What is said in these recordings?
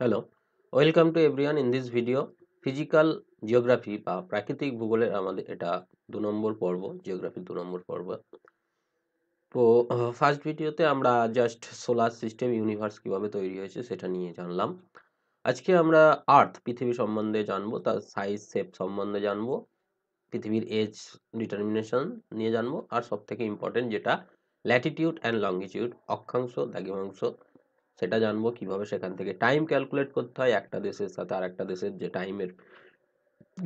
Hello welcome to everyone in this video physical geography বা প্রাকৃতিক ভূগোলের আমাদের এটা দু নম্বর পর্ব জিওগ্রাফি দু নম্বর পর্ব তো ফার্স্ট ভিডিওতে আমরা জাস্ট সোলার সিস্টেম ইউনিভার্স কীভাবে তৈরি হয়েছে সেটা নিয়ে জানলাম আজকে আমরা আর্থ পৃথিবী সম্বন্ধে জানবো তার সাইজ শেপ সম্বন্ধে জানবো পৃথিবীর এজ ডিটারমিনেশন নিয়ে জানবো আর সব থেকে ইম্পর্টেন্ট যেটা ল্যাটিটিউড অ্যান্ড লঙ্গিটিউড অক্ষাংশ দাগিমাংশ সেটা জানবো কিভাবে সেখান থেকে টাইম ক্যালকুলেট করতে হয় একটা দেশের সাথে আর একটা দেশের যে টাইমের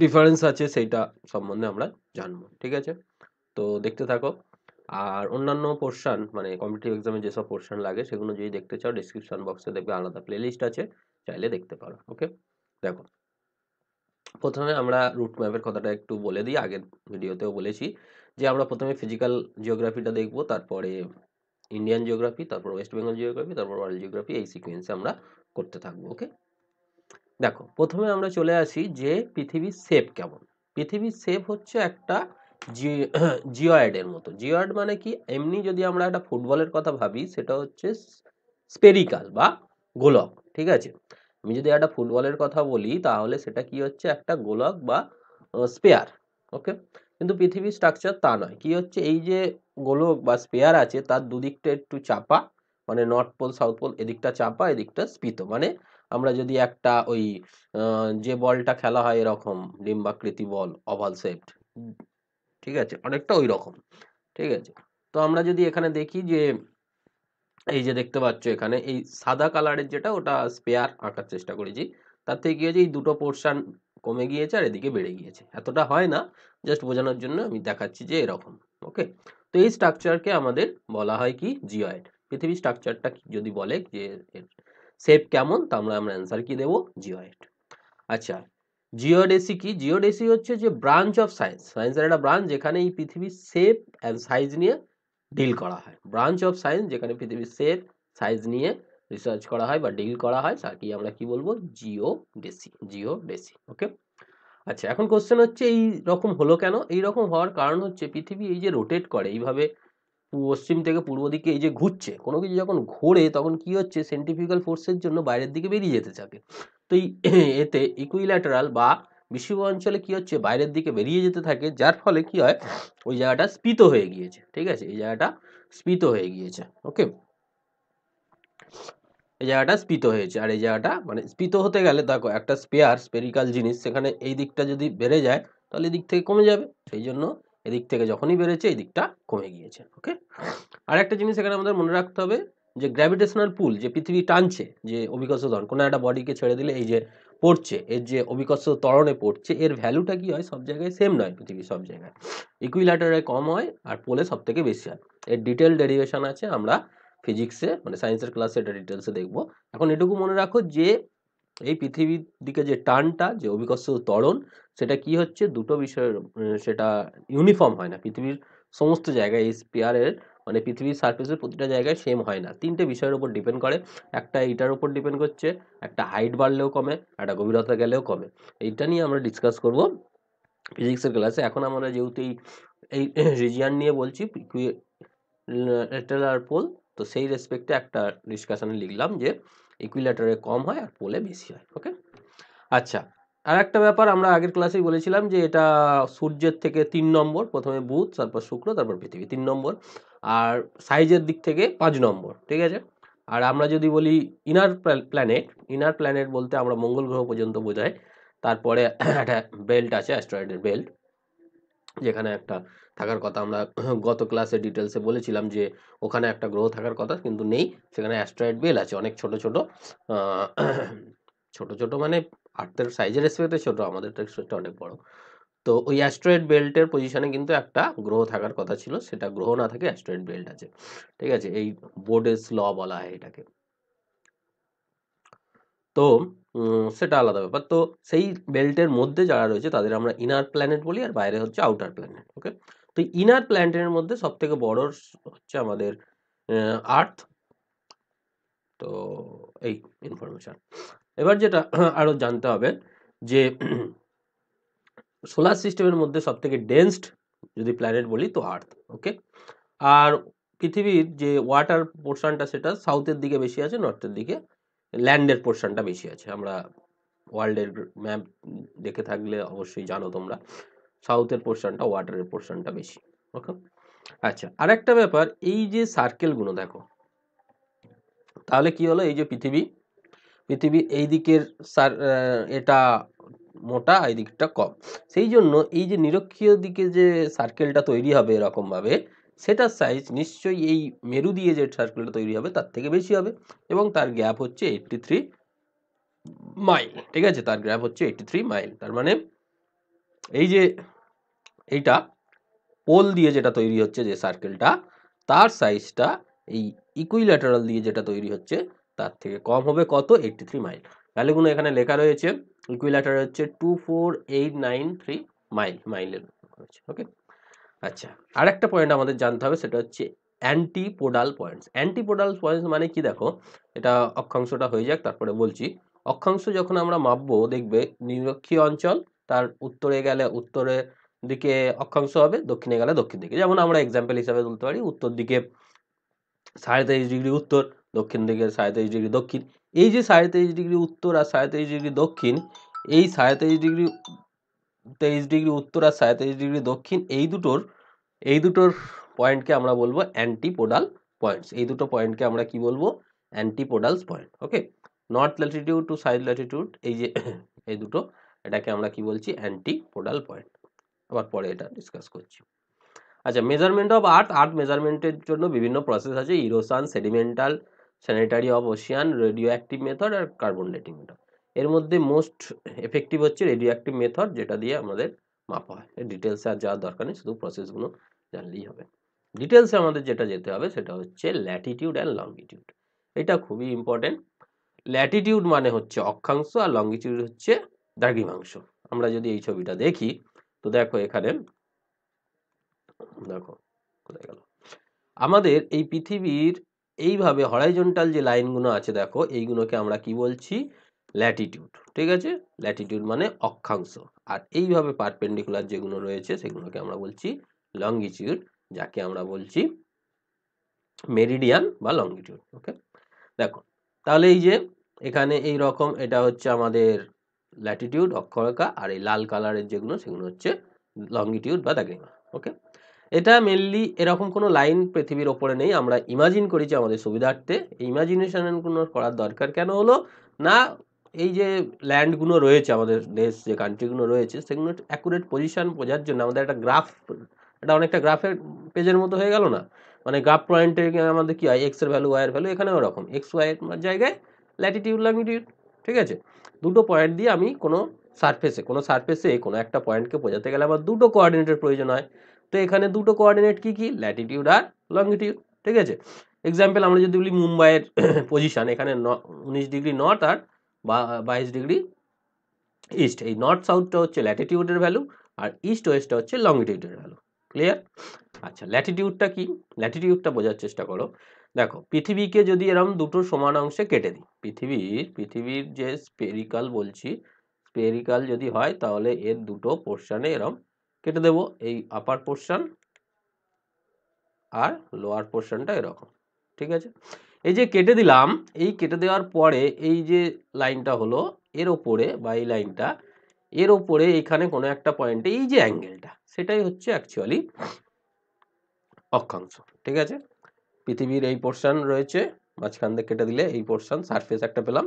ডিফারেন্স আছে সেইটা সম্বন্ধে আমরা জানবো ঠিক আছে তো দেখতে থাকো আর অন্যান্য পোর্শান মানে কম্পিটিভ এক্সামে যেসব পোর্শান লাগে সেগুলো যদি দেখতে চাও ডিসক্রিপশন বক্সে দেখবে আলাদা প্লেলিস্ট আছে চাইলে দেখতে পারো ওকে দেখো প্রথমে আমরা রুট ম্যাপের কথাটা একটু বলে দিই আগের ভিডিওতেও বলেছি যে আমরা প্রথমে ফিজিক্যাল জিওগ্রাফিটা দেখব তারপরে ইন্ডিয়ান জিওগ্রাফি তারপর ওয়েস্ট বেঙ্গল জিওগ্রাফি তারপর ওয়ার্ল্ড জিওগ্রাফি এই সিকোয়েন্সে আমরা করতে থাকবো ওকে দেখো প্রথমে আমরা চলে আসি যে পৃথিবীর শেপ কেমন পৃথিবীর সেপ হচ্ছে একটা জিওয়ার্ডের মতো জিওয়ার্ড মানে কি এমনি যদি আমরা একটা ফুটবলের কথা ভাবি সেটা হচ্ছে স্পেরিকাল বা গোলক ঠিক আছে আমি যদি একটা ফুটবলের কথা বলি তাহলে সেটা কি হচ্ছে একটা গোলক বা স্পেয়ার ওকে কিন্তু পৃথিবীর স্ট্রাকচার তা নয় কি হচ্ছে এই যে গোলক বা স্পেয়ার আছে তার দুদিকটা একটু চাপা মানে নর্থ পোল সাউথ পোল এদিকটা চাপা এদিকটা স্পিত মানে আমরা যদি একটা ওই যে বলটা খেলা হয় এরকম ডিম্বাকৃতি বল অভাল সেপ্ট ঠিক আছে অনেকটা ওই রকম ঠিক আছে তো আমরা যদি এখানে দেখি যে এই যে দেখতে পাচ্ছ এখানে এই সাদা কালারের যেটা ওটা স্পেয়ার আঁকার চেষ্টা করেছি তার থেকে কী হয়েছে এই দুটো পোর্শান কমে গিয়েছে আর এদিকে বেড়ে গিয়েছে এতটা হয় না জাস্ট বোঝানোর জন্য আমি দেখাচ্ছি যে এরকম ওকে তো এই স্ট্রাকচারকে আমাদের বলা হয় কি জিওয়েড পৃথিবীর স্ট্রাকচারটা যদি বলে যে শেপ কেমন তা আমরা আমরা অ্যান্সার কি দেবো জিওয়েড আচ্ছা জিওডেসি কি জিওডেসি হচ্ছে যে ব্রাঞ্চ অফ সায়েন্স সায়েন্সের একটা ব্রাঞ্চ যেখানে এই পৃথিবীর শেপ অ্যান্ড সাইজ নিয়ে ডিল করা হয় ব্রাঞ্চ অফ সায়েন্স যেখানে পৃথিবীর শেপ সাইজ নিয়ে রিসার্চ করা হয় বা ডিল করা হয় তাকে আমরা কি বলবো geodesy geodesy okay আচ্ছা এখন কোশ্চেন হচ্ছে এই রকম হলো কেন এই রকম হওয়ার কারণ হচ্ছে পৃথিবী এই যে রোটেট করে এইভাবে পশ্চিম থেকে পূর্ব দিকে এই যে ঘুরছে কোনো কিছু যখন ঘোরে তখন কি হচ্ছে সেন্টিফিক্যাল ফোর্সের জন্য বাইরের দিকে বেরিয়ে যেতে থাকে তো এই এতে ইকুইল্যাটারাল বা বিশ্ব অঞ্চলে কি হচ্ছে বাইরের দিকে বেরিয়ে যেতে থাকে যার ফলে কি হয় ওই জায়গাটা স্পিত হয়ে গিয়েছে ঠিক আছে এই জায়গাটা স্পিত হয়ে গিয়েছে ওকে এই জায়গাটা স্পিত হয়েছে আর এই জায়গাটা মানে স্পিত হতে গেলে দেখো একটা স্পেয়ার স্পেরিকাল জিনিস সেখানে এই দিকটা যদি বেড়ে যায় তাহলে এদিক থেকে কমে যাবে সেই জন্য এদিক থেকে যখনই বেড়েছে এই দিকটা কমে গিয়েছে ওকে আর একটা জিনিস এখানে আমাদের মনে রাখতে হবে যে গ্র্যাভিটেশনাল পুল যে পৃথিবী টানছে যে অভিকর্ষ কোনো একটা বডিকে ছেড়ে দিলে এই যে পড়ছে এর যে অভিকর্ষ তরণে পড়ছে এর ভ্যালুটা কি হয় সব জায়গায় সেম নয় পৃথিবীর সব জায়গায় ইকুইলাটারে কম হয় আর পোলে সব থেকে বেশি হয় এর ডিটেল ডেরিভেশন আছে আমরা ফিজিক্সে মানে সায়েন্সের ক্লাসে এটা ডিটেলসে দেখব এখন এটুকু মনে রাখো যে এই পৃথিবীর দিকে যে টানটা যে অভিকর্ষ ত্বরণ সেটা কি হচ্ছে দুটো বিষয়ের মানে সেটা ইউনিফর্ম হয় না পৃথিবীর সমস্ত জায়গায় এই স্পিয়ারের মানে পৃথিবীর সার্ফেসের প্রতিটা জায়গায় সেম হয় না তিনটে বিষয়ের উপর ডিপেন্ড করে একটা এইটার উপর ডিপেন্ড করছে একটা হাইট বাড়লেও কমে একটা গভীরতা গেলেও কমে এইটা নিয়ে আমরা ডিসকাস করব ফিজিক্সের ক্লাসে এখন আমরা যেহেতু এই রিজিয়ান নিয়ে বলছি আর পোল তো সেই রেসপেক্টে একটা ডিসকাশানে লিখলাম যে ইকুইলেটারে কম হয় আর পোলে বেশি হয় ওকে আচ্ছা আর একটা ব্যাপার আমরা আগের ক্লাসেই বলেছিলাম যে এটা সূর্যের থেকে তিন নম্বর প্রথমে বুধ তারপর শুক্র তারপর পৃথিবী তিন নম্বর আর সাইজের দিক থেকে পাঁচ নম্বর ঠিক আছে আর আমরা যদি বলি ইনার প্ল্যানেট ইনার প্ল্যানেট বলতে আমরা মঙ্গল গ্রহ পর্যন্ত বোঝাই তারপরে একটা বেল্ট আছে অ্যাস্ট্রয়েডের বেল্ট যেখানে একটা থাকার কথা আমরা গত ক্লাসে ডিটেলসে বলেছিলাম যে ওখানে একটা গ্রহ থাকার কথা কিন্তু নেই সেখানে অ্যাস্ট্রয়েড বেল আছে অনেক ছোট ছোট ছোট ছোট মানে আর্থের সাইজের হিসেবে ছোট আমাদের টেক্সটা অনেক বড় তো ওই অ্যাস্ট্রয়েড বেল্টের পজিশনে কিন্তু একটা গ্রহ থাকার কথা ছিল সেটা গ্রহ না থাকে অ্যাস্ট্রয়েড বেল্ট আছে ঠিক আছে এই বোর্ডের স্ল বলা হয় এটাকে তো সেটা আলাদা ব্যাপার তো সেই বেল্টের মধ্যে যারা রয়েছে তাদের আমরা ইনার প্ল্যানেট বলি আর বাইরে হচ্ছে আউটার প্ল্যানেট ওকে তো ইনার প্ল্যানেটের মধ্যে সব থেকে বড় হচ্ছে আমাদের আর্থ তো এই ইনফরমেশান এবার যেটা আরও জানতে হবে যে সোলার সিস্টেমের মধ্যে সব থেকে ডেন্সড যদি প্ল্যানেট বলি তো আর্থ ওকে আর পৃথিবীর যে ওয়াটার পোর্শনটা সেটা সাউথের দিকে বেশি আছে নর্থের দিকে ল্যান্ডের পোর্শনটা বেশি আছে আমরা ওয়ার্ল্ডের ম্যাপ দেখে থাকলে অবশ্যই জানো তোমরা সাউথের পোর্শনটা ওয়াটারের পোর্শনটা বেশি ওকে আচ্ছা আরেকটা ব্যাপার এই যে সার্কেলগুলো দেখো তাহলে কি হলো এই যে পৃথিবী পৃথিবী এই দিকের সার এটা মোটা এই দিকটা কম সেই জন্য এই যে নিরক্ষীয় দিকে যে সার্কেলটা তৈরি হবে এরকমভাবে সেটার সাইজ নিশ্চয়ই এই মেরু দিয়ে যে সার্কেলটা তৈরি হবে তার থেকে বেশি হবে এবং তার গ্যাপ হচ্ছে এইটটি থ্রি মাইল ঠিক আছে তার গ্যাপ হচ্ছে এইটটি থ্রি মাইল তার মানে এই যে এইটা পোল দিয়ে যেটা তৈরি হচ্ছে যে সার্কেলটা তার সাইজটা এই ইকুইল্যাটারাল দিয়ে যেটা তৈরি হচ্ছে তার থেকে কম হবে কত এইটটি থ্রি মাইল ভ্যালুগুলো এখানে লেখা রয়েছে ইকুইল্যাটার হচ্ছে two four eight nine three mile মাইলের ওকে আচ্ছা আরেকটা পয়েন্ট আমাদের জানতে হবে সেটা হচ্ছে অ্যান্টিপোডাল পয়েন্টস অ্যান্টিপোডাল পয়েন্টস মানে কি দেখো এটা অক্ষাংশটা হয়ে যাক তারপরে বলছি অক্ষাংশ যখন আমরা মাপবো দেখবে নিরক্ষীয় অঞ্চল তার উত্তরে গেলে উত্তরে দিকে অক্ষাংশ হবে দক্ষিণে গেলে দক্ষিণ দিকে যেমন আমরা এক্সাম্পল হিসাবে তুলতে পারি উত্তর দিকে সাড়ে তেইশ ডিগ্রি উত্তর দক্ষিণ দিকে সাড়ে তেইশ ডিগ্রি দক্ষিণ এই যে সাড়ে তেইশ ডিগ্রি উত্তর আর সাড়ে তেইশ ডিগ্রি দক্ষিণ এই সাড়ে তেইশ ডিগ্রি তেইশ ডিগ্রি উত্তর আর সাঁত্রিশ ডিগ্রি দক্ষিণ এই দুটোর এই দুটোর পয়েন্টকে আমরা বলবো অ্যান্টিপোডাল পয়েন্টস এই দুটো পয়েন্টকে আমরা কি বলবো antipodals point okay north latitude to south latitude এই যে এই দুটো এটাকে আমরা কি বলছি অ্যান্টিপোডাল পয়েন্ট আবার পরে এটা ডিসকাস করছি আচ্ছা মেজারমেন্ট অফ আর্থ আর্থ মেজারমেন্টের জন্য বিভিন্ন প্রসেস আছে erosion sedimental sanitary of ocean radio active method আর কার্বন ডেটিং মেথড এর মধ্যে মোস্ট এফেক্টিভ হচ্ছে রেডিও মেথড যেটা দিয়ে আমাদের মাপা হয় ডিটেলসে আর যাওয়ার দরকার নেই শুধু প্রসেসগুলো জানলেই হবে ডিটেলসে আমাদের যেটা যেতে হবে সেটা হচ্ছে ল্যাটিটিউড অ্যান্ড লংগিটিউড এটা খুবই ইম্পর্টেন্ট ল্যাটিটিউড মানে হচ্ছে অক্ষাংশ আর লংগিটিউড হচ্ছে দ্রাঘিমাংশ আমরা যদি এই ছবিটা দেখি তো দেখো এখানে দেখো কোথায় গেল আমাদের এই পৃথিবীর এইভাবে হরাইজন্টাল যে লাইনগুলো আছে দেখো এইগুলোকে আমরা কি বলছি ল্যাটিটিউড ঠিক আছে ল্যাটিটিউড মানে অক্ষাংশ আর এইভাবে পারপেন্ডিকুলার যেগুলো রয়েছে সেগুলোকে আমরা বলছি লঙ্গিটিউড যাকে আমরা বলছি মেরিডিয়ান বা লঙ্গিটিউড ওকে দেখো তাহলে এই যে এখানে এই রকম এটা হচ্ছে আমাদের ল্যাটিটিউড অক্ষরেখা আর এই লাল কালারের যেগুলো সেগুলো হচ্ছে লঙ্গিটিউড বা দ্যাগেমা ওকে এটা মেনলি এরকম কোনো লাইন পৃথিবীর ওপরে নেই আমরা ইমাজিন করেছি আমাদের সুবিধার্থে ইমাজিনেশন কোনো করার দরকার কেন হলো না এই যে ল্যান্ডগুলো রয়েছে আমাদের দেশ যে কান্ট্রিগুলো রয়েছে সেগুলো অ্যাকুরেট পজিশান বোঝার জন্য আমাদের একটা গ্রাফ এটা অনেকটা গ্রাফের পেজের মতো হয়ে গেল না মানে গ্রাফ পয়েন্টে আমাদের কী হয় এক্সের ভ্যালু ওয়াইয়ের ভ্যালু এখানেও ওরকম এক্স ওয়াইয়ের জায়গায় ল্যাটিটিউড ল্যাঙ্গিটিউড ঠিক আছে দুটো পয়েন্ট দিয়ে আমি কোনো সারফেসে কোনো সারফেসে কোনো একটা পয়েন্টকে বোঝাতে গেলে আমার দুটো কোঅর্ডিনেটের প্রয়োজন হয় তো এখানে দুটো কোঅর্ডিনেট কী কী ল্যাটিটিউড আর লঙ্গিটিউড ঠিক আছে এক্সাম্পল আমরা যদি বলি মুম্বাইয়ের পজিশান এখানে ন উনিশ ডিগ্রি নর্থ আর বা বাইশ ডিগ্রি ইস্ট এই নর্থ সাউথটা হচ্ছে ল্যাটিটিউডের ভ্যালু আর ইস্ট ওয়েস্টটা হচ্ছে লংটিউডের ভ্যালু ক্লিয়ার আচ্ছা ল্যাটিটিউডটা কি ল্যাটিটিউডটা বোঝার চেষ্টা করো দেখো পৃথিবীকে যদি এরম দুটো সমান অংশে কেটে দিই পৃথিবীর পৃথিবীর যে স্পেরিকাল বলছি স্পেরিকাল যদি হয় তাহলে এর দুটো পোর্শানে এরম কেটে দেব এই আপার পোর্শান আর লোয়ার পোর্শনটা এরকম ঠিক আছে এই যে কেটে দিলাম এই কেটে দেওয়ার পরে এই যে লাইনটা হলো এর ওপরে বা এই লাইনটা এর ওপরে এখানে কোনো একটা পয়েন্টে এই যে অ্যাঙ্গেলটা সেটাই হচ্ছে অ্যাকচুয়ালি অক্ষাংশ ঠিক আছে পৃথিবীর এই পোর্শান রয়েছে মাঝখান দিয়ে কেটে দিলে এই পোর্শান সারফেস একটা পেলাম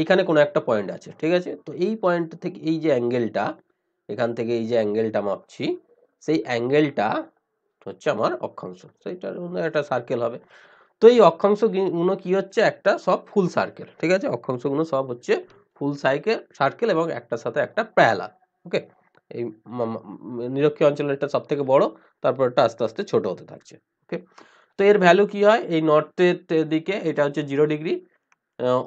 এইখানে কোনো একটা পয়েন্ট আছে ঠিক আছে তো এই পয়েন্ট থেকে এই যে অ্যাঙ্গেলটা এখান থেকে এই যে অ্যাঙ্গেলটা মাপছি সেই অ্যাঙ্গেলটা হচ্ছে আমার অক্ষাংশ সেইটার একটা সার্কেল হবে তো এই অক্ষাংশগুলো কি হচ্ছে একটা সব ফুল সার্কেল ঠিক আছে অক্ষাংশগুলো সব হচ্ছে ফুল সাইকেল সার্কেল এবং একটার সাথে একটা প্যালা ওকে এই নিরক্ষীয় অঞ্চলের এটা সব থেকে বড় এটা আস্তে আস্তে ছোট হতে থাকছে ওকে তো এর ভ্যালু কি হয় এই নর্থের দিকে এটা হচ্ছে জিরো ডিগ্রি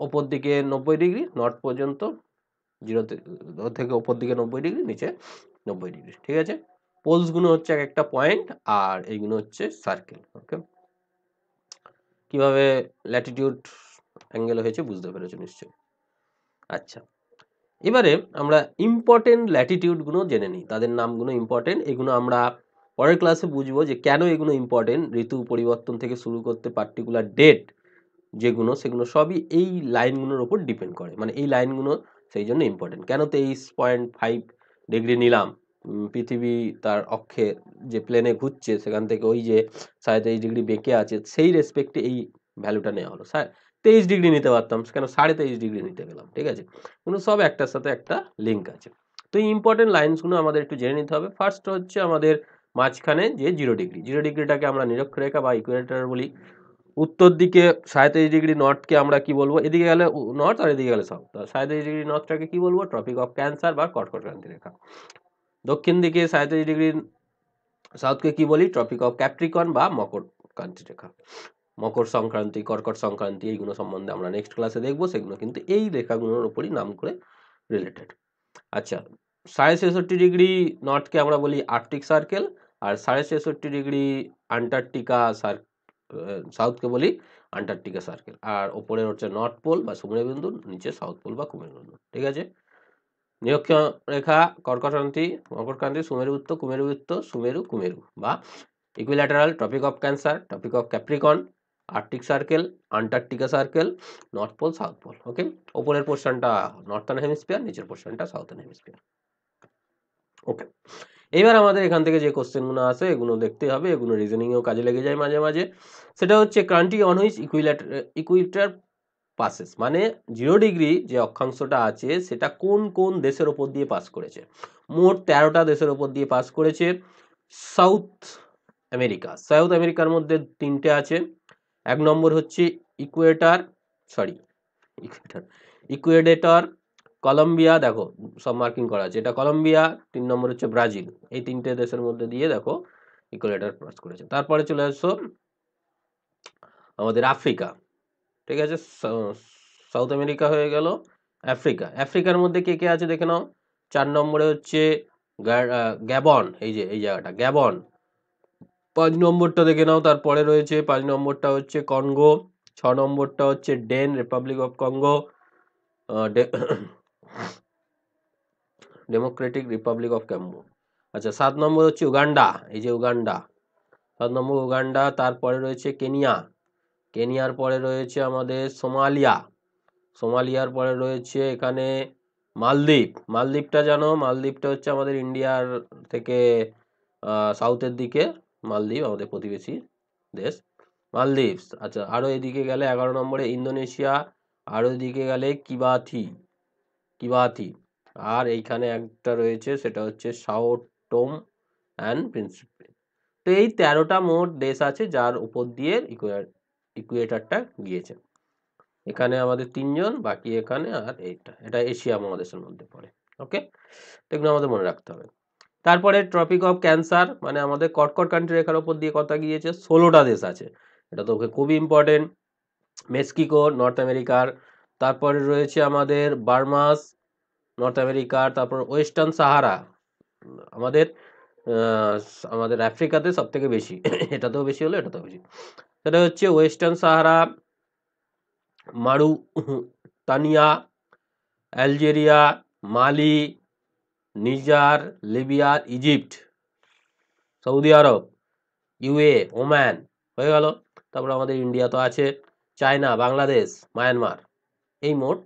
ওপর দিকে নব্বই ডিগ্রি নর্থ পর্যন্ত জিরো থেকে ওপর দিকে নব্বই ডিগ্রি নিচে নব্বই ডিগ্রি ঠিক আছে পোলসগুলো হচ্ছে এক একটা পয়েন্ট আর এইগুলো হচ্ছে সার্কেল ওকে কিভাবে ল্যাটিটিউড অ্যাঙ্গেল হয়েছে বুঝতে পেরেছো নিশ্চয়ই আচ্ছা এবারে আমরা ইম্পর্টেন্ট ল্যাটিটিউডগুলো জেনে নিই তাদের নামগুলো ইম্পর্টেন্ট এগুলো আমরা পরের ক্লাসে বুঝবো যে কেন এগুলো ইম্পর্টেন্ট ঋতু পরিবর্তন থেকে শুরু করতে পার্টিকুলার ডেট যেগুলো সেগুলো সবই এই লাইনগুলোর ওপর ডিপেন্ড করে মানে এই লাইনগুলো সেই জন্য ইম্পর্টেন্ট কেন তেইশ পয়েন্ট ফাইভ ডিগ্রি নিলাম পৃথিবী তার অক্ষে যে প্লেনে ঘুরছে সেখান থেকে ওই যে সাড়ে তেইশ ডিগ্রি বেঁকে আছে সেই রেসপেক্টে এই ভ্যালুটা নেওয়া হলো স্যার তেইশ ডিগ্রি নিতে পারতাম কেন সাড়ে তেইশ ডিগ্রি নিতে গেলাম ঠিক আছে কিন্তু সব একটার সাথে একটা লিঙ্ক আছে তো এই ইম্পর্টেন্ট লাইন্সগুলো আমাদের একটু জেনে নিতে হবে ফার্স্ট হচ্ছে আমাদের মাঝখানে যে জিরো ডিগ্রি জিরো ডিগ্রিটাকে আমরা নিরক্ষরেখা বা ইকুয়েটার বলি উত্তর দিকে সাঁত্রিশ ডিগ্রি নর্থকে আমরা কি বলবো এদিকে গেলে নর্থ আর এদিকে গেলে সাউথ সাঁত্রিশ ডিগ্রি নর্থটাকে কি বলবো ট্রপিক অফ ক্যান্সার বা কর্কটক্রান্তি রেখা দক্ষিণ দিকে সাঁত্রিশ ডিগ্রি সাউথকে কি বলি ট্রপিক অফ ক্যাপ্রিকন বা মকর কান্তি রেখা মকর সংক্রান্তি কর্কট সংক্রান্তি এইগুলো সম্বন্ধে আমরা নেক্সট ক্লাসে দেখবো সেগুলো কিন্তু এই রেখাগুলোর উপরই নাম করে রিলেটেড আচ্ছা সাড়ে ছেষট্টি ডিগ্রি নর্থকে আমরা বলি আর্কটিক সার্কেল আর সাড়ে ছেষট্টি ডিগ্রি আন্টার্কটিকা সার সাউথকে বলি আন্টার্কটিকা সার্কেল আর ওপরে হচ্ছে নর্থ পোল বা সুমেরবিন্দু নিচে সাউথ পোল বা কুমেরবিন্দু ঠিক আছে নিরক্ষ রেখা কর্কটক্রান্তি উত্ত কুমেরু উত্ত সুমেরু কুমেরু বা equilateral tropic of Cancer tropic of Capricorn arctic circle Antarctica circle north pole south pole okay ওপরের পোর্শনটা নর্থার্ন হেমিসফিয়ার নিচের পোর্শনটা সাউথার্ন হেমিসফিয়ার ওকে এবার আমাদের এখান থেকে যে কোশ্চেনগুলো আছে এগুলো দেখতে হবে এগুলো রিজনিংয়েও কাজে লেগে যায় মাঝে মাঝে সেটা হচ্ছে ক্রান্টি on which equator equator passes মানে জিরো ডিগ্রি যে অক্ষাংশটা আছে সেটা কোন কোন দেশের ওপর দিয়ে পাস করেছে মোট তেরোটা দেশের ওপর দিয়ে পাস করেছে সাউথ আমেরিকা সাউথ আমেরিকার মধ্যে তিনটে আছে এক নম্বর হচ্ছে equator sorry equator Ecuador Colombia দেখো সব মার্কিং করা আছে এটা কলম্বিয়া তিন নম্বর হচ্ছে ব্রাজিল এই তিনটে দেশের মধ্যে দিয়ে দেখো ইকুয়েটার পাস করেছে তারপরে চলে আসো আমাদের আফ্রিকা ঠিক আছে সাউথ আমেরিকা হয়ে গেল আফ্রিকা আফ্রিকার মধ্যে কে কে আছে দেখে নাও চার নম্বরে হচ্ছে গ্যাবন এই যে এই জায়গাটা গ্যাবন পাঁচ নম্বরটা দেখে নাও তারপরে রয়েছে পাঁচ নম্বরটা হচ্ছে কনগো ছ নম্বরটা হচ্ছে ডেন republic of Congo democratic republic of ক্যাম্বো আচ্ছা সাত নম্বর হচ্ছে উগান্ডা এই যে উগান্ডা সাত নম্বর উগান্ডা তারপরে রয়েছে কেনিয়া কেনিয়ার পরে রয়েছে আমাদের সোমালিয়া সোমালিয়ার পরে রয়েছে এখানে মালদ্বীপ মালদ্বীপটা জানো মালদ্বীপটা হচ্ছে আমাদের ইন্ডিয়ার থেকে সাউথের দিকে মালদ্বীপ আমাদের প্রতিবেশী দেশ মালদ্বীপ আচ্ছা আরও এদিকে গেলে এগারো নম্বরে ইন্দোনেশিয়া আরও এদিকে গেলে কিবাথি কিবাথি আর এইখানে একটা রয়েছে সেটা হচ্ছে সাউটোম অ্যান্ড প্রিন্সিপে তো এই তেরোটা মোট দেশ আছে যার উপর দিয়ে ইকুয়ার ইকুয়েটারটা গিয়েছে এখানে আমাদের তিনজন বাকি এখানে আর এইটা এটা এশিয়া মহাদেশের মধ্যে পড়ে ওকে এগুলো আমাদের মনে রাখতে হবে তারপরে ট্রপিক অফ ক্যান্সার মানে আমাদের কটকট কান্ট্রি রেখার ওপর দিয়ে কথা গিয়েছে ষোলোটা দেশ আছে এটা তো ওকে খুবই ইম্পর্টেন্ট মেক্সিকো নর্থ আমেরিকার তারপরে রয়েছে আমাদের বার্মাস নর্থ আমেরিকার তারপর ওয়েস্টার্ন সাহারা আমাদের আমাদের আফ্রিকাতে সব থেকে বেশি এটাতেও বেশি হলো এটাতেও বেশি সেটা হচ্ছে Western Sahara Mauritania Algeria Mali Niger Libya Egypt Saudi Arab UAE Oman হয়ে গেল তারপর আমাদের ইন্ডিয়া তো আছে চায়না বাংলাদেশ মায়ানমার এই মোট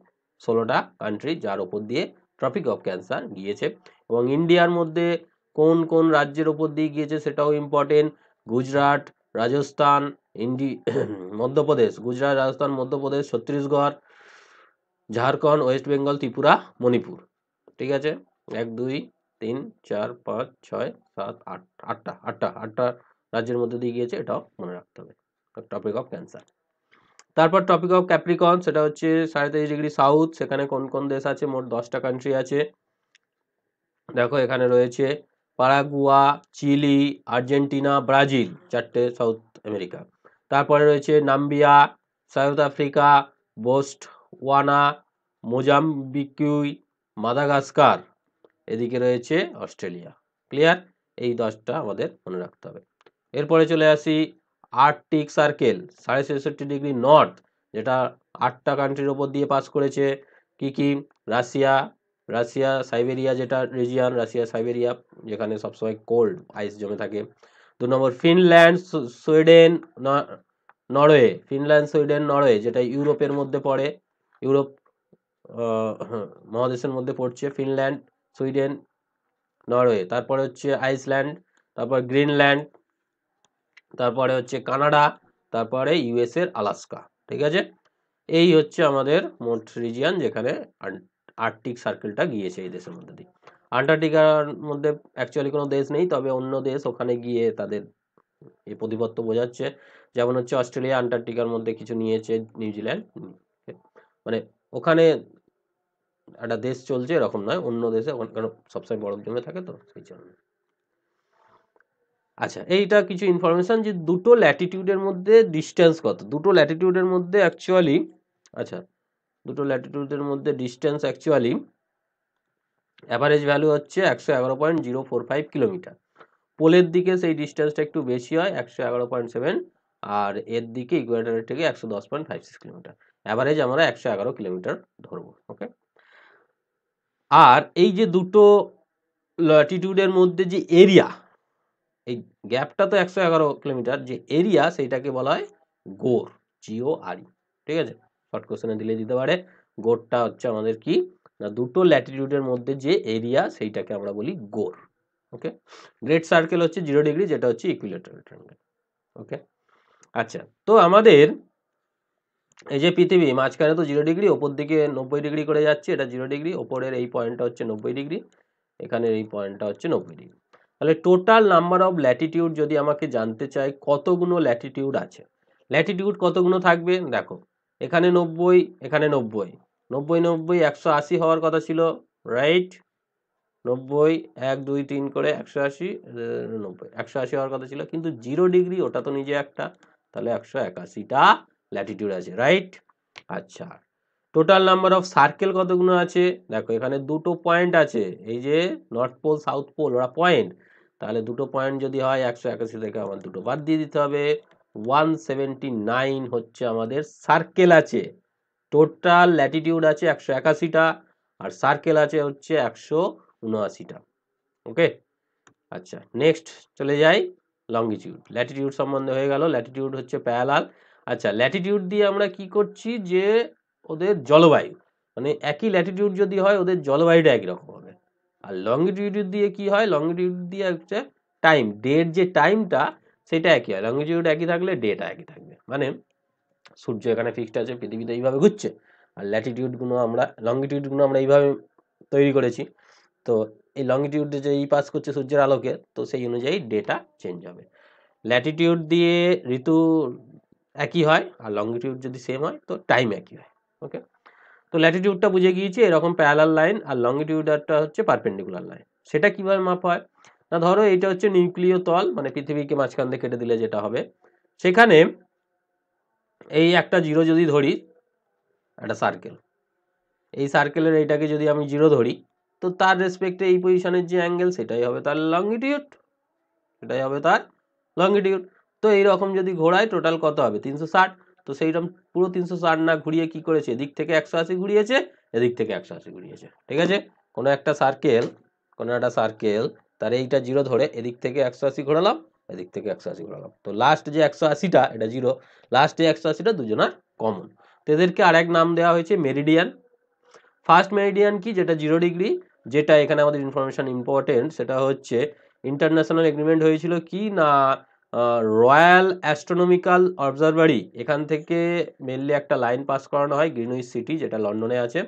ষোলোটা কান্ট্রি যার ওপর দিয়ে ট্রপিক অফ ক্যান্সার গিয়েছে এবং ইন্ডিয়ার মধ্যে কোন কোন রাজ্যের ওপর দিয়ে গিয়েছে সেটাও ইম্পর্টেন্ট গুজরাট রাজস্থান ইন্ডি মধ্যপ্রদেশ গুজরাট রাজস্থান মধ্যপ্রদেশ ছত্তিশগড় ঝাড়খণ্ড ওয়েস্ট বেঙ্গল ত্রিপুরা মণিপুর ঠিক আছে এক দুই তিন চার পাঁচ ছয় সাত আট আটটা আটটা আটটা রাজ্যের মধ্যে দিয়ে গিয়েছে এটাও মনে রাখতে হবে টপিক অফ ক্যান্সার তারপর টপিক অফ ক্যাপ্রিকন সেটা হচ্ছে সাড়ে তেইশ ডিগ্রি সাউথ সেখানে কোন কোন দেশ আছে মোট দশটা কান্ট্রি আছে দেখো এখানে রয়েছে পারাগুয়া চিলি আর্জেন্টিনা ব্রাজিল চারটে সাউথ আমেরিকা তারপরে রয়েছে Namibia South Africa Botswana Mozambique Madagascar এদিকে রয়েছে অস্ট্রেলিয়া ক্লিয়ার এই দশটা আমাদের মনে রাখতে হবে এরপরে চলে আসি আর্টিক সার্কেল সাড়ে ছেষট্টি ডিগ্রি নর্থ যেটা আটটা কান্ট্রির ওপর দিয়ে পাস করেছে কি কি রাশিয়া রাশিয়া সাইবেরিয়া যেটা রিজিয়ান রাশিয়া সাইবেরিয়া যেখানে সবসময় কোল্ড আইস জমে থাকে দু নম্বর Finland Sweden Norway Finland Sweden Norway যেটা ইউরোপের মধ্যে পড়ে ইউরোপ হ্যাঁ, মহাদেশের মধ্যে পড়ছে ফিনল্যান্ড সুইডেন নরওয়ে তারপরে হচ্ছে আইসল্যান্ড তারপর গ্রিনল্যান্ড তারপরে হচ্ছে কানাডা তারপরে ইউএসের আলাস্কা ঠিক আছে এই হচ্ছে আমাদের মোট রিজিয়ান যেখানে আর্কটিক সার্কেলটা গিয়েছে এই দেশের মধ্যে দিয়ে আন্টার্কটিকার মধ্যে অ্যাকচুয়ালি কোনো দেশ নেই তবে অন্য দেশ ওখানে গিয়ে তাদের এই প্রতিপত্ত বোঝাচ্ছে যেমন হচ্ছে অস্ট্রেলিয়া আন্টার্কটিকার মধ্যে কিছু নিয়েছে নিউজিল্যান্ড মানে ওখানে একটা দেশ চলছে এরকম নয় অন্য দেশে কারণ সবসময় বরফ জমে থাকে তো সেই জন্য আচ্ছা এইটা কিছু ইনফরমেশান যে দুটো ল্যাটিটিউডের মধ্যে ডিস্টেন্স কত দুটো ল্যাটিটিউডের মধ্যে অ্যাকচুয়ালি আচ্ছা দুটো ল্যাটিটিউডের মধ্যে ডিস্টেন্স অ্যাকচুয়ালি অ্যাভারেজ ভ্যালু হচ্ছে একশো এগারো point zero four five kilometre পোলের দিকে সেই ডিস্টেন্সটা একটু বেশি হয় একশো এগারো পয়েন্ট সেভেন আর এর দিকে ইকুয়েটারের থেকে একশো দশ point five six kilometre average আমরা একশো এগারো কিলোমিটার ধরবো ওকে আর এই যে দুটো ল্যাটিটিউডের মধ্যে যে এরিয়া এই গ্যাপটা তো একশো এগারো কিলোমিটার যে এরিয়া সেইটাকে বলা হয় গোর জিও আরি e, ঠিক আছে শর্ট কোশ্চেনে দিলে দিতে পারে গোরটা হচ্ছে আমাদের কি না দুটো ল্যাটিটিউডের মধ্যে যে এরিয়া সেইটাকে আমরা বলি গোর ওকে গ্রেট সার্কেল হচ্ছে জিরো ডিগ্রি যেটা হচ্ছে ইকুইলেটারাল ট্রায়াঙ্গেল ওকে আচ্ছা তো আমাদের এই যে পৃথিবী মাঝখানে তো জিরো ডিগ্রি ওপর দিকে নব্বই ডিগ্রি করে যাচ্ছে এটা জিরো ডিগ্রি ওপরের এই পয়েন্টটা হচ্ছে নব্বই ডিগ্রি এখানে এই পয়েন্টটা হচ্ছে নব্বই ডিগ্রি তাহলে টোটাল নাম্বার অফ ল্যাটিটিউড যদি আমাকে জানতে চাই কতগুলো ল্যাটিটিউড আছে ল্যাটিটিউড কতগুলো থাকবে দেখো এখানে নব্বই এখানে নব্বই নব্বই নব্বই একশো আশি হওয়ার কথা ছিল রাইট নব্বই এক দুই তিন করে একশো আশি নব্বই একশো আশি হওয়ার কথা ছিল কিন্তু জিরো ডিগ্রি ওটা তো নিজে একটা তাহলে একশো একাশিটা ল্যাটিটিউড আছে রাইট আচ্ছা টোটাল নাম্বার অফ সার্কেল কতগুলো আছে দেখো এখানে দুটো পয়েন্ট আছে এই যে নর্থ পোল সাউথ পোল ওরা পয়েন্ট তাহলে দুটো পয়েন্ট যদি হয় একশো একাশি থেকে আমার দুটো বাদ দিয়ে দিতে হবে ওয়ান সেভেন্টি নাইন হচ্ছে আমাদের সার্কেল আছে টোটাল ল্যাটিটিউড আছে একশো একাশিটা আর সার্কেল আছে হচ্ছে একশো উনআশিটা ওকে আচ্ছা নেক্সট চলে যাই লঙ্গিটিউড ল্যাটিটিউড সম্বন্ধে হয়ে গেল ল্যাটিটিউড হচ্ছে প্যারালাল আচ্ছা ল্যাটিটিউড দিয়ে আমরা কি করছি যে ওদের জলবায়ু মানে একই ল্যাটিটিউড যদি হয় ওদের জলবায়ুটা একরকম হবে আর লঙ্গিটিউড দিয়ে কি হয় লঙ্গিটিউড দিয়ে হচ্ছে টাইম ডের যে টাইমটা সেটা একই হয় লঙ্গিটিউড একই থাকলে ডেটা একই থাকবে মানে সূর্য এখানে ফিক্সড আছে পৃথিবীতে এইভাবে ঘুরছে আর ল্যাটিটিউডগুলো আমরা লংটিউডগুলো আমরা এইভাবে তৈরি করেছি তো এই লংটিউডে যে এই পাস করছে সূর্যের আলোকে তো সেই অনুযায়ী ডেটা চেঞ্জ হবে ল্যাটিটিউড দিয়ে ঋতু একই হয় আর লংটিউড যদি সেম হয় তো টাইম একই হয় ওকে তো ল্যাটিটিউডটা বুঝে গিয়েছি এরকম প্যারালাল লাইন আর লংটিউডারটা হচ্ছে পারপেন্ডিকুলার লাইন সেটা কীভাবে মাপ হয় তা ধরো এটা হচ্ছে নিউক্লিয় তল মানে পৃথিবীকে মাঝখান দিয়ে কেটে দিলে যেটা হবে সেখানে এই একটা জিরো যদি ধরি একটা সার্কেল এই সার্কেলের এইটাকে যদি আমি জিরো ধরি তো তার রেসপেক্টে এই পজিশনের যে অ্যাঙ্গেল সেটাই হবে তার লঙ্গিটিউড সেটাই হবে তার লঙ্গিটিউড তো এইরকম যদি ঘোরায় টোটাল কত হবে তিনশো ষাট তো সেইরকম পুরো তিনশো ষাট না ঘুরিয়ে কি করেছে এদিক থেকে একশো আশি ঘুরিয়েছে এদিক থেকে একশো আশি ঘুরিয়েছে ঠিক আছে কোনো একটা সার্কেল কোনো একটা সার্কেল তার এইটা জিরো ধরে এদিক থেকে একশো আশি ঘোরালাম এদিক থেকে একশো আশি ঘোরালাম তো লাস্ট যে একশো আশিটা এটা জিরো লাস্ট যে একশো আশিটা দুজনার কমন তো এদেরকে আর এক নাম দেওয়া হয়েছে মেরিডিয়ান ফার্স্ট মেরিডিয়ান কি যেটা জিরো ডিগ্রি যেটা এখানে আমাদের ইনফরমেশান ইম্পর্টেন্ট সেটা হচ্ছে ইন্টারন্যাশনাল এগ্রিমেন্ট হয়েছিল কি না রয়্যাল অ্যাস্ট্রোনমিক্যাল অবজারভারি এখান থেকে মেনলি একটা লাইন পাস করানো হয় গ্রিনউইচ সিটি যেটা লন্ডনে আছে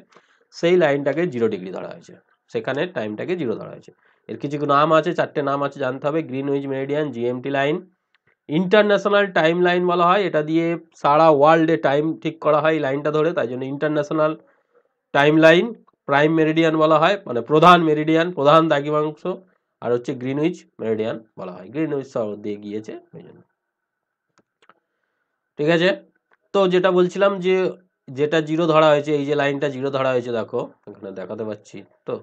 সেই লাইনটাকে জিরো ডিগ্রি ধরা হয়েছে সেখানে টাইমটাকে জিরো ধরা হয়েছে এর কিছু নাম আছে চারটে নাম আছে জানতে হবে Greenwich meridian GMT line international time line বলা হয় এটা দিয়ে সারা ওয়ার্ল্ডে টাইম ঠিক করা হয় লাইনটা ধরে তাই জন্য international time line prime meridian বলা হয় মানে প্রধান মেরিডিয়ান প্রধান দাগিমাংশ আর হচ্ছে গ্রিনউইজ মেরিডিয়ান বলা হয় গ্রিনউইজ শহর দিয়ে গিয়েছে ওই জন্য ঠিক আছে তো যেটা বলছিলাম যে যেটা জিরো ধরা হয়েছে এই যে লাইনটা জিরো ধরা হয়েছে দেখো এখানে দেখাতে পাচ্ছি তো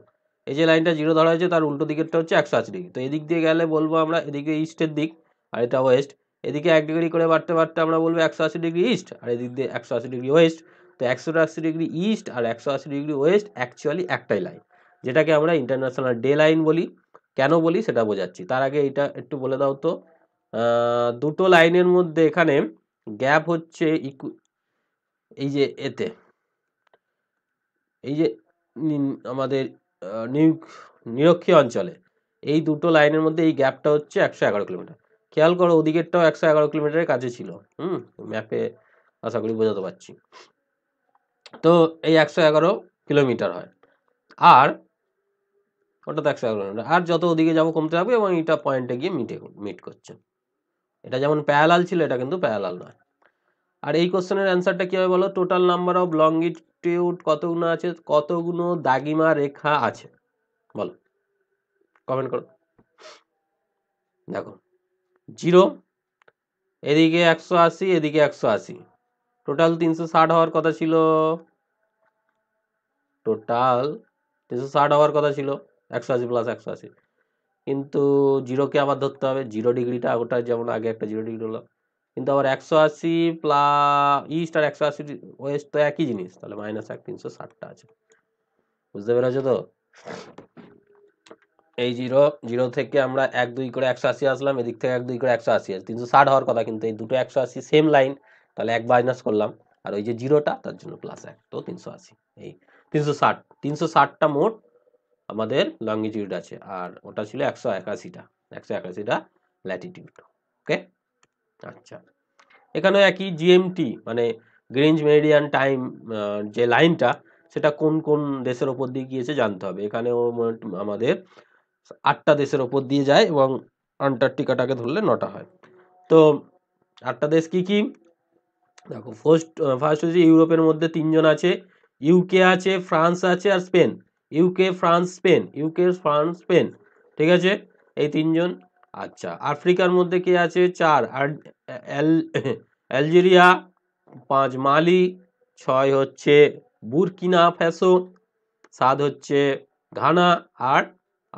এই যে লাইনটা জিরো ধরা হয়েছে তার উল্টো দিকেরটা হচ্ছে একশো আশি ডিগ্রি তো এদিক দিয়ে গেলে বলবো আমরা এদিকে ইস্টের দিক আর এটা ওয়েস্ট এদিকে এক ডিগ্রি করে বাড়তে বাড়তে আমরা বলবো একশো আশি ডিগ্রি ইস্ট আর এদিক দিয়ে একশো আশি ডিগ্রি ওয়েস্ট তো একশো আশি ডিগ্রি ইস্ট আর একশো আশি ডিগ্রি ওয়েস্ট অ্যাকচুয়ালি একটাই লাইন যেটাকে আমরা ইন্টারন্যাশনাল ডে লাইন বলি কেন বলি সেটা বোঝাচ্ছি তার আগে এটা একটু বলে দাও তো দুটো লাইনের মধ্যে এখানে গ্যাপ হচ্ছে ইকু এই যে এতে এই যে আমাদের নিরক্ষীয় অঞ্চলে এই দুটো লাইনের মধ্যে এই গ্যাপটা হচ্ছে একশো এগারো কিলোমিটার খেয়াল করো ওদিকেরটাও একশো এগারো কিলোমিটারের কাছে ছিল হুম ম্যাপে আশা করি বোঝাতে পারছি তো এই একশো এগারো কিলোমিটার হয় আর ওটা তো একশো এগারো কিলোমিটার আর যত ওদিকে যাবো কমতে থাকবে এবং এটা পয়েন্টে গিয়ে মিটে মিট করছে এটা যেমন প্যারালাল ছিল এটা কিন্তু প্যারালাল নয় আর এই কোশ্চেনের অ্যান্সারটা কী হবে বলো টোটাল নাম্বার অফ লংগিটিউড কতগুলো আছে কতগুলো দাগিমা রেখা আছে বলো কমেন্ট করো দেখো জিরো এদিকে একশো আশি এদিকে একশো আশি টোটাল তিনশো ষাট হওয়ার কথা ছিল টোটাল তিনশো ষাট হওয়ার কথা ছিল একশো আশি প্লাস একশো আশি কিন্তু জিরোকে আবার ধরতে হবে জিরো ডিগ্রিটা ওটা যেমন আগে একটা জিরো ডিগ্রি হলো কিন্তু আবার একশো আশি প্লা ইস্ট আর একশো আশি ওয়েস্ট তো একই জিনিস তাহলে মাইনাস এক তিনশো ষাটটা আছে বুঝতে পেরেছো তো এই জিরো জিরো থেকে আমরা এক দুই করে একশো আশি আসলাম এদিক থেকে এক দুই করে একশো আশি আছে তিনশো ষাট হওয়ার কথা কিন্তু এই দুটো একশো আশি সেম লাইন তাহলে এক মাইনাস করলাম আর ওই যে জিরোটা তার জন্য প্লাস এক তো তিনশো আশি এই তিনশো ষাট তিনশো ষাটটা মোট আমাদের লঙ্গিটিউড আছে আর ওটা ছিল একশো একাশিটা একশো একাশিটা ল্যাটিটিউড ওকে আচ্ছা এখানে একই জিএমটি মানে গ্রেঞ্জ মেরিডিয়ান টাইম যে লাইনটা সেটা কোন কোন দেশের ওপর দিয়ে গিয়েছে জানতে হবে এখানেও আমাদের আটটা দেশের ওপর দিয়ে যায় এবং আন্টার্কটিকাটাকে ধরলে নটা হয় তো আটটা দেশ কি কি দেখো ফার্স্ট ফার্স্ট হচ্ছে ইউরোপের মধ্যে তিনজন আছে ইউকে আছে ফ্রান্স আছে আর Spain UK France Spain UK France Spain ঠিক আছে এই তিনজন আচ্ছা আফ্রিকার মধ্যে কে আছে চার আর অ্যালজেরিয়া পাঁচ মালি ছয় হচ্ছে বুরকিনা ফ্যাসো সাত হচ্ছে ঘানা আর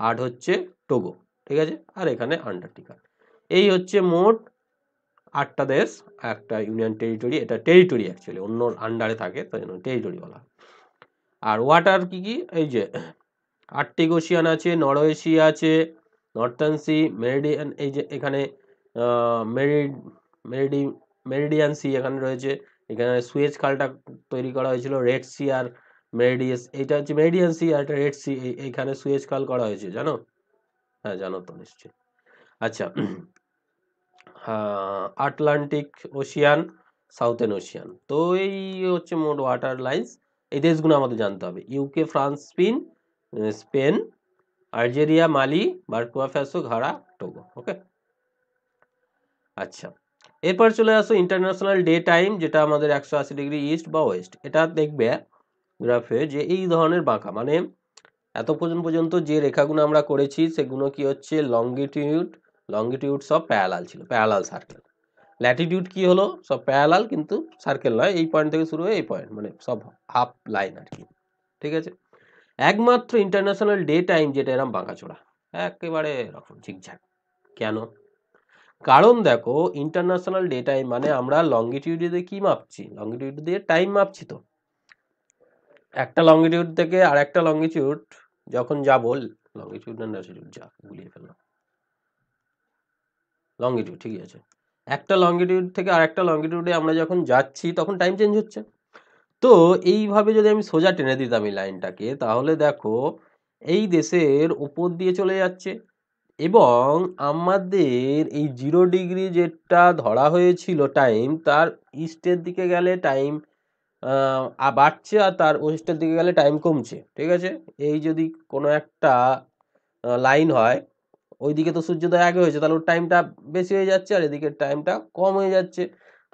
আট হচ্ছে টোগো ঠিক আছে আর এখানে আন্টার্কটিকা এই হচ্ছে মোট আটটা দেশ একটা ইউনিয়ন টেরিটরি এটা টেরিটরি অ্যাকচুয়ালি অন্য আন্ডারে থাকে তাই জন্য টেরিটরি বলা আর ওয়াটার কী কী এই যে আর্টিক ওশিয়ান আছে নরওয়েশিয়া আছে নর্থার্ন সি মেরিডিয়ান এই যে এখানে মেরিড মেরিডি মেরিডিয়ান সি এখানে রয়েছে এখানে সুয়েজ খালটা তৈরি করা হয়েছিল রেড সি আর মেরিডিয়াস এইটা হচ্ছে মেরিডিয়ান সি আর এটা রেড সি এইখানে সুয়েজ খাল করা হয়েছে জানো হ্যাঁ জানো তো নিশ্চয়ই আচ্ছা আটলান্টিক ওশিয়ান সাউথেন ওশিয়ান তো এই হচ্ছে মোট ওয়াটার লাইন্স এই দেশগুলো আমাদের জানতে হবে UK France Spain Spain Algeria Mali Burkina Faso ঘাড়া টোগো ওকে আচ্ছা এরপর চলে আসো ইন্টারন্যাশনাল ডে টাইম যেটা আমাদের একশো আশি ডিগ্রি ইস্ট বা ওয়েস্ট এটা দেখবে গ্রাফে যে এই ধরনের বাঁকা মানে এত পর্যন্ত পর্যন্ত যে রেখাগুলো আমরা করেছি সেগুলো কি হচ্ছে লঙ্গিটিউড লঙ্গিটিউড সব প্যালাল ছিল প্যালাল সার্কেল ল্যাটিটিউড কি হলো সব প্যালাল কিন্তু সার্কেল নয় এই পয়েন্ট থেকে শুরু হয়ে এই পয়েন্ট মানে সব হাফ লাইন আর কি ঠিক আছে একমাত্র ইন্টারন্যাশনাল ডে টাইম যেটা এরম বাঁকা চোড়া একেবারে এরকম ঝিকঝাক কেন কারণ দেখো ইন্টারন্যাশনাল ডে টাইম মানে আমরা লংগিটিউডে দিয়ে কি মাপছি লংগিটিউড দিয়ে টাইম মাপছি তো একটা লংগিটিউড থেকে আর একটা লংগিটিউড যখন যাব লঙ্গিটিউড না ল্যাটিটিউড যা গুলিয়ে ফেললাম লংগিটিউড ঠিক আছে একটা লংগিটিউড থেকে আর একটা লংগিটিউডে আমরা যখন যাচ্ছি তখন টাইম চেঞ্জ হচ্ছে তো এইভাবে যদি আমি সোজা টেনে দিতাম এই লাইনটাকে তাহলে দেখো এই দেশের উপর দিয়ে চলে যাচ্ছে এবং আমাদের এই জিরো ডিগ্রি যেটা ধরা হয়েছিল টাইম তার ইস্টের দিকে গেলে টাইম বাড়ছে আর তার ওয়েস্টের দিকে গেলে টাইম কমছে ঠিক আছে এই যদি কোনো একটা লাইন হয় ওই দিকে তো সূর্যোদয় আগে হয়েছে তাহলে ওর টাইমটা বেশি হয়ে যাচ্ছে আর এদিকে টাইমটা কম হয়ে যাচ্ছে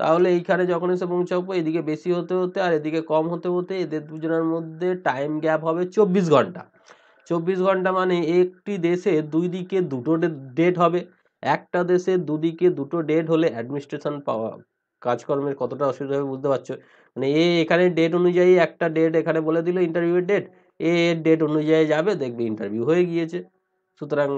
তাহলে এইখানে যখন এসে পৌঁছাবো এদিকে বেশি হতে হতে আর এদিকে কম হতে হতে এদের দুজনের মধ্যে টাইম গ্যাপ হবে চব্বিশ ঘন্টা চব্বিশ ঘন্টা মানে একটি দেশে দুই দিকে দুটো ডেট হবে একটা দেশে দুদিকে দুটো ডেট হলে অ্যাডমিনিস্ট্রেশন পাওয়া কাজকর্মের কতটা অসুবিধা হবে বুঝতে পারছো মানে এ এখানে ডেট অনুযায়ী একটা ডেট এখানে বলে দিল ইন্টারভিউয়ের ডেট এ এর ডেট অনুযায়ী যাবে দেখবে ইন্টারভিউ হয়ে গিয়েছে সুতরাং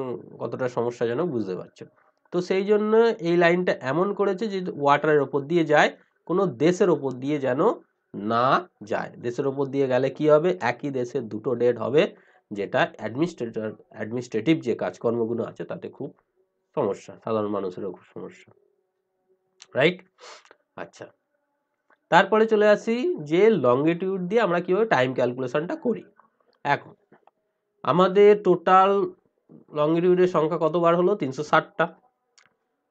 কতটা সমস্যাজনক বুঝতে পারছো তো সেই জন্য এই লাইনটা এমন করেছে যে ওয়াটারের ওপর দিয়ে যায় কোনো দেশের ওপর দিয়ে যেন না যায় দেশের ওপর দিয়ে গেলে কি হবে একই দেশে দুটো ডেট হবে যেটা অ্যাডমিনিস্ট্রেটর অ্যাডমিনিস্ট্রেটিভ যে কাজকর্মগুলো আছে তাতে খুব সমস্যা সাধারণ মানুষেরও খুব সমস্যা রাইট আচ্ছা তারপরে চলে আসি যে লংগিটিউড দিয়ে আমরা কীভাবে টাইম ক্যালকুলেশনটা করি এখন আমাদের টোটাল লংগিটিউডের সংখ্যা কতবার হলো তিনশো ষাটটা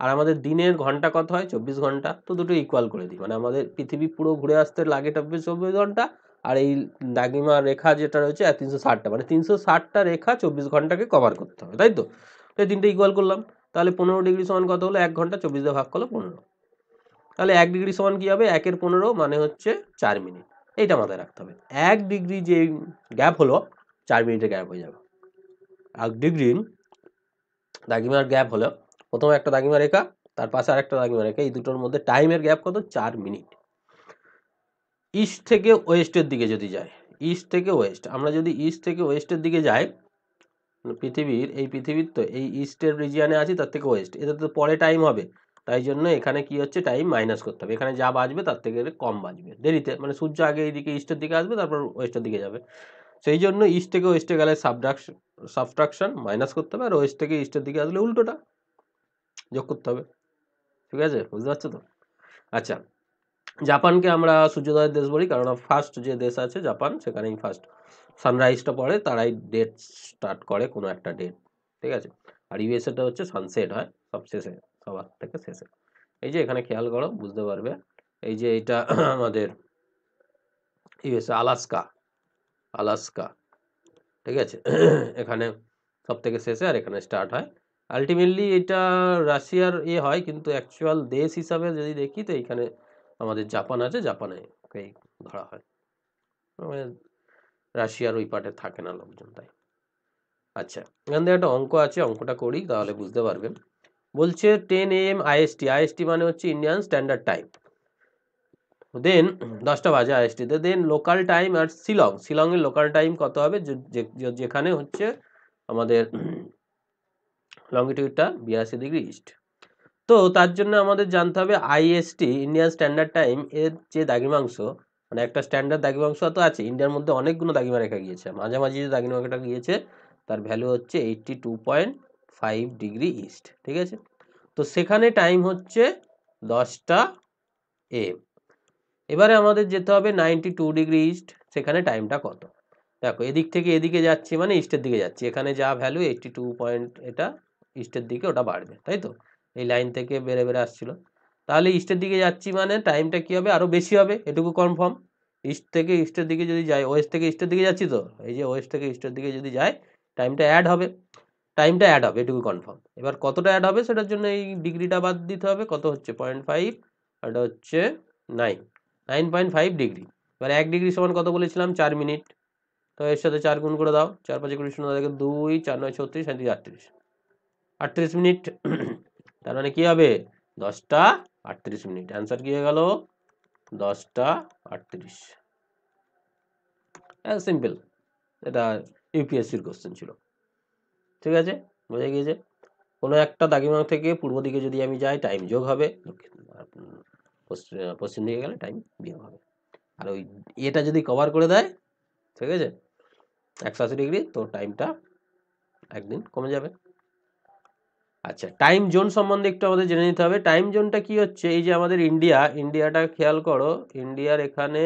আর আমাদের দিনের ঘন্টা কত হয় চব্বিশ ঘন্টা তো দুটো ইকুয়াল করে দিই মানে আমাদের পৃথিবী পুরো ঘুরে আসতে লাগে চব্বিশ চব্বিশ ঘন্টা আর এই দাগিমা রেখা যেটা রয়েছে আর তিনশো ষাটটা মানে তিনশো ষাটটা রেখা চব্বিশ ঘন্টাকে কভার করতে হবে তাই তো এই তিনটে ইকুয়াল করলাম তাহলে পনেরো ডিগ্রি সমান কত হলো এক ঘন্টা চব্বিশ দিয়ে ভাগ করলো পনেরো তাহলে এক ডিগ্রি সমান কী হবে একের পনেরো মানে হচ্ছে চার মিনিট এইটা মাথায় রাখতে হবে এক ডিগ্রি যে গ্যাপ হলো চার মিনিটে গ্যাপ হয়ে যাবে এক ডিগ্রি দাগিমার গ্যাপ হলো প্রথমে একটা দাগিমা রেখা তার পাশে আরেকটা দাগিমা রেখা এই দুটোর মধ্যে টাইমের গ্যাপ কত চার মিনিট ইস্ট থেকে ওয়েস্টের দিকে যদি যায় ইস্ট থেকে ওয়েস্ট আমরা যদি ইস্ট থেকে ওয়েস্টের দিকে যাই মানে পৃথিবীর এই পৃথিবীর তো এই ইস্টের রিজিয়ানে আছি তার থেকে ওয়েস্ট এতে তো পরে টাইম হবে তাই জন্য এখানে কি হচ্ছে টাইম মাইনাস করতে হবে এখানে যা বাজবে তার থেকে কম বাজবে দেরিতে মানে সূর্য আগে এইদিকে ইস্টের দিকে আসবে তারপর ওয়েস্টের দিকে যাবে সেই জন্য ইস্ট থেকে ওয়েস্টে গেলে সাবডাকশন সাবট্রাকশন মাইনাস করতে হবে আর ওয়েস্ট থেকে ইস্টের দিকে আসলে উল্টোটা যোগ করতে হবে ঠিক আছে বুঝতে পারছো তো আচ্ছা জাপানকে আমরা সূর্যোদয়ের দেশ বলি কারণ ফার্স্ট যে দেশ আছে জাপান সেখানেই ফার্স্ট সানরাইজটা পড়ে তারাই ডেট স্টার্ট করে কোনো একটা ডেট ঠিক আছে আর ইউএসএটা হচ্ছে সানসেট হয় সব শেষে সবার থেকে শেষে এই যে এখানে খেয়াল করো বুঝতে পারবে এই যে এটা আমাদের ইউএসএ আলাস্কা আলাস্কা ঠিক আছে এখানে সব থেকে শেষে আর এখানে স্টার্ট হয় আলটিমেটলি এটা রাশিয়ার ইয়ে হয় কিন্তু অ্যাকচুয়াল দেশ হিসাবে যদি দেখি তো এইখানে আমাদের জাপান আছে জাপানে ওকেই ধরা হয় মানে রাশিয়ার ওই পার্টে থাকে না লোকজন তাই আচ্ছা এখান থেকে একটা অঙ্ক আছে অঙ্কটা করি তাহলে বুঝতে পারবেন বলছে টেন এম আইএসটি আইএসটি মানে হচ্ছে ইন্ডিয়ান স্ট্যান্ডার্ড টাইম দেন দশটা বাজে আইএসটিতে দেন লোকাল টাইম আর শিলং শিলংয়ের লোকাল টাইম কত হবে যেখানে হচ্ছে আমাদের লঙ্গিটিউডটা বিরাশি ডিগ্রি ইস্ট তো তার জন্য আমাদের জানতে হবে আইএসটি ইন্ডিয়ান স্ট্যান্ডার্ড টাইম এর যে দাগিমাংশ মানে একটা স্ট্যান্ডার্ড দাগিমাংশ তো আছে ইন্ডিয়ার মধ্যে অনেকগুলো দাগিমা রেখা গিয়েছে মাঝামাঝি যে দ্রাঘিমারেখা গিয়েছে তার ভ্যালু হচ্ছে eighty two point five degree east ঠিক আছে তো সেখানে টাইম হচ্ছে দশটা এ এবারে আমাদের যেতে হবে নাইনটি টু ডিগ্রি ইস্ট সেখানে টাইমটা কত দেখো এদিক থেকে এদিকে যাচ্ছি মানে ইস্টের দিকে যাচ্ছি এখানে যা ভ্যালু এইটটি টু পয়েন্ট এটা ইস্টের দিকে ওটা বাড়বে তাই তো এই লাইন থেকে বেড়ে বেড়ে আসছিল তাহলে ইস্টের দিকে যাচ্ছি মানে টাইমটা কী হবে আরও বেশি হবে এটুকু কনফার্ম ইস্ট থেকে ইস্টের দিকে যদি যাই ওয়েস্ট থেকে ইস্টের দিকে যাচ্ছি তো এই যে ওয়েস্ট থেকে ইস্টের দিকে যদি যায় টাইমটা অ্যাড হবে টাইমটা অ্যাড হবে এটুকু কনফার্ম এবার কতটা অ্যাড হবে সেটার জন্য এই ডিগ্রিটা বাদ দিতে হবে কত হচ্ছে পয়েন্ট ফাইভ এটা হচ্ছে nine nine point five degree এবার এক ডিগ্রি সমান কত বলেছিলাম চার মিনিট তো এর সাথে চার গুণ করে দাও চার পাঁচ কুড়ি শূন্য দুই চার নয় ছত্রিশ সাঁত্রিশ আটত্রিশ আটত্রিশ মিনিট তার মানে কি হবে দশটা আটত্রিশ মিনিট অ্যান্সার কি হয়ে গেল দশটা আটত্রিশ হ্যাঁ সিম্পল এটা ইউপিএসসির কোশ্চেন ছিল ঠিক আছে বোঝা গিয়েছে কোনো একটা দাগিমা থেকে পূর্ব দিকে যদি আমি যাই টাইম যোগ হবে পশ্চিম দিকে গেলে টাইম বিয়োগ হবে আর ওই এটা যদি কভার করে দেয় ঠিক আছে একশো আশি ডিগ্রি তো টাইমটা একদিন কমে যাবে আচ্ছা টাইম জোন সম্বন্ধে একটু আমাদের জেনে নিতে হবে টাইম জোনটা কি হচ্ছে এই যে আমাদের ইন্ডিয়া ইন্ডিয়াটা খেয়াল করো ইন্ডিয়ার এখানে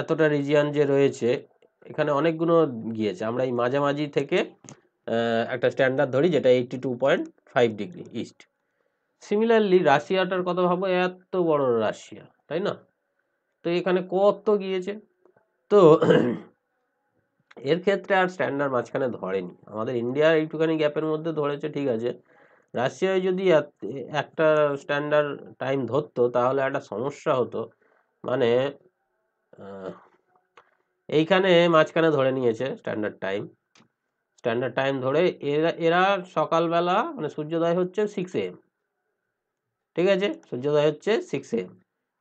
এতটা রিজিয়ান যে রয়েছে এখানে অনেকগুলো গিয়েছে আমরা এই মাঝামাঝি থেকে একটা স্ট্যান্ডার্ড ধরি যেটা eighty two point five degree east similarly রাশিয়াটার কথা ভাবো এত বড় রাশিয়া তাই না তো এখানে কত গিয়েছে তো এর ক্ষেত্রে আর স্ট্যান্ডার্ড মাঝখানে ধরেনি আমাদের ইন্ডিয়ার একটুখানি গ্যাপের মধ্যে ধরেছে ঠিক আছে রাশিয়ায় যদি একটা স্ট্যান্ডার্ড টাইম ধরতো তাহলে একটা সমস্যা হতো মানে এইখানে মাঝখানে ধরে নিয়েছে স্ট্যান্ডার্ড টাইম স্ট্যান্ডার্ড টাইম ধরে এরা এরা সকালবেলা মানে সূর্যোদয় হচ্ছে সিক্স এম ঠিক আছে সূর্যোদয় হচ্ছে সিক্স এম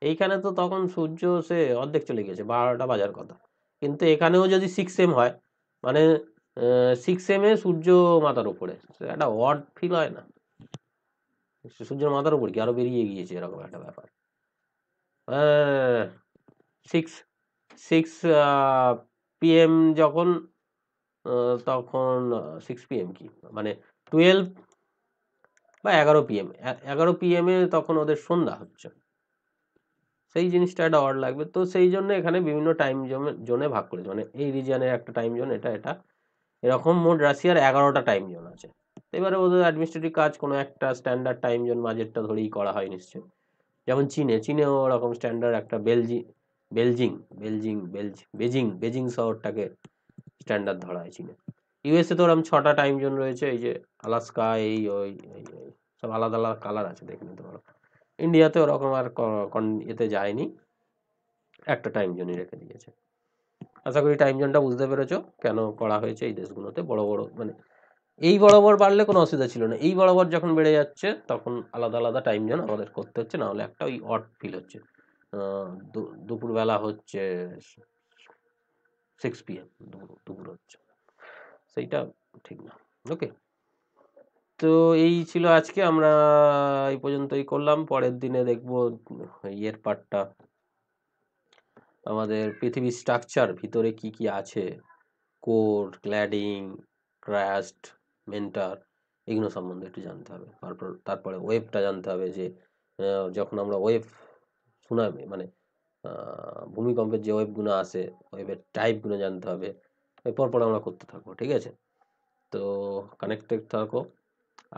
এইখানে তো তখন সূর্য সে অর্ধেক চলে গেছে বারোটা বাজার কথা কিন্তু এখানেও যদি সিক্স এম হয় মানে সিক্স এম এ সূর্য মাথার উপরে একটা অড ফিল হয় না সূর্যের মাথার উপর কি আরো বেরিয়ে গিয়েছে এরকম একটা ব্যাপার সিক্স সিক্স পিএম যখন তখন সিক্স পিএম কি মানে টুয়েলভ বা এগারো পিএম এগারো এ তখন ওদের সন্ধ্যা হচ্ছে সেই জিনিসটা একটা অড লাগবে তো সেই জন্য এখানে বিভিন্ন টাইম জোনে ভাগ করেছে মানে এই রিজিয়ানের একটা টাইম জোন এটা এটা এরকম মোট রাশিয়ার এগারোটা টাইম জোন আছে এবারে ওদের অ্যাডমিনিস্ট্রেটিভ কাজ কোনো একটা স্ট্যান্ডার্ড টাইম জোন মাঝেরটা ধরেই করা হয় নিশ্চয়ই যেমন চীনে চীনেও ওরকম স্ট্যান্ডার্ড একটা বেলজি বেলজিং বেলজিং বেলজ বেজিং বেজিং শহরটাকে স্ট্যান্ডার্ড ধরা হয় চীনে ইউএসএ তো ওরকম ছটা টাইম জোন রয়েছে এই যে আলাস্কা এই ওই সব আলাদা আলাদা কালার আছে দেখে নিতে পারো ইন্ডিয়াতে ওরকম আর এতে যায়নি একটা টাইম জোনই রেখে দিয়েছে আশা করি টাইম জোনটা বুঝতে পেরেছো কেন করা হয়েছে এই দেশগুলোতে বড় বড় মানে এই বরাবর বাড়লে কোনো অসুবিধা ছিল না এই বরাবর যখন বেড়ে যাচ্ছে তখন আলাদা আলাদা টাইম জোন আমাদের করতে হচ্ছে নাহলে একটা ওই অট ফিল হচ্ছে দুপুরবেলা হচ্ছে সিক্স পিএম দুপুর হচ্ছে সেইটা ঠিক না ওকে তো এই ছিল আজকে আমরা এই পর্যন্তই করলাম পরের দিনে দেখব ইয়ের পার্টটা আমাদের পৃথিবীর স্ট্রাকচার ভিতরে কি কি আছে কোর ক্ল্যাডিং ক্র্যাস্ট মেন্টার এগুলো সম্বন্ধে একটু জানতে হবে তারপর তারপরে ওয়েবটা জানতে হবে যে যখন আমরা ওয়েব সুনামি মানে ভূমিকম্পের যে ওয়েবগুলো আসে ওয়েবের টাইপগুলো জানতে হবে পর আমরা করতে থাকবো ঠিক আছে তো কানেক্টেড থাকো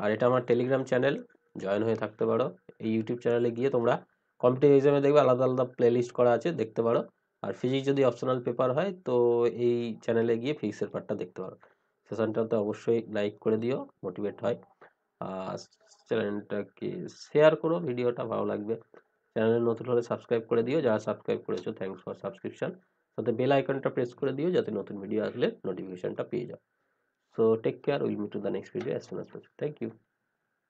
আর এটা আমার টেলিগ্রাম চ্যানেল জয়েন হয়ে থাকতে পারো এই ইউটিউব চ্যানেলে গিয়ে তোমরা কম্পিটিভ এক্সামে দেখবে আলাদা আলাদা প্লেলিস্ট করা আছে দেখতে পারো আর ফিজিক্স যদি অপশনাল পেপার হয় তো এই চ্যানেলে গিয়ে ফিজিক্সের পার্টটা দেখতে পারো সেশনটাতে অবশ্যই লাইক করে দিও মোটিভেট হয় আর চ্যানেলটাকে শেয়ার করো ভিডিওটা ভালো লাগবে চ্যানেলে নতুন হলে সাবস্ক্রাইব করে দিও যারা সাবস্ক্রাইব করেছো থ্যাংকস ফর সাবস্ক্রিপশন সাথে বেল আইকনটা প্রেস করে দিও যাতে নতুন ভিডিও আসলে নোটিফিকেশানটা পেয়ে যাও So take care. We'll meet to the next video as soon as possible. Thank you.